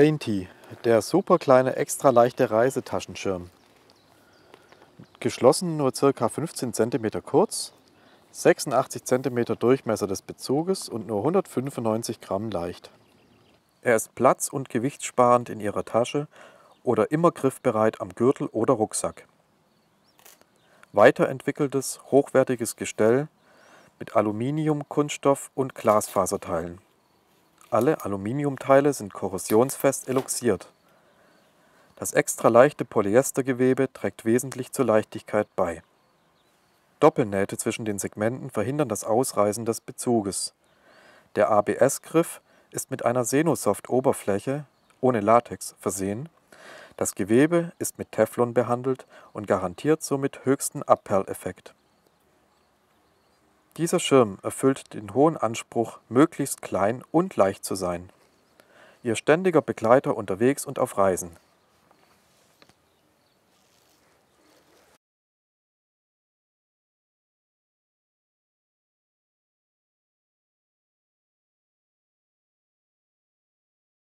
Dainty, der super kleine extra leichte Reisetaschenschirm. Geschlossen nur ca. 15 cm kurz, 86 cm Durchmesser des Bezuges und nur 195 Gramm leicht. Er ist platz- und gewichtssparend in Ihrer Tasche oder immer griffbereit am Gürtel oder Rucksack. Weiterentwickeltes, hochwertiges Gestell mit Aluminium, Kunststoff und Glasfaserteilen. Alle Aluminiumteile sind korrosionsfest eloxiert. Das extra leichte Polyestergewebe trägt wesentlich zur Leichtigkeit bei. Doppelnähte zwischen den Segmenten verhindern das Ausreißen des Bezuges. Der ABS-Griff ist mit einer Senosoft-Oberfläche ohne Latex versehen. Das Gewebe ist mit Teflon behandelt und garantiert somit höchsten Abperleffekt. Dieser Schirm erfüllt den hohen Anspruch, möglichst klein und leicht zu sein. Ihr ständiger Begleiter unterwegs und auf Reisen –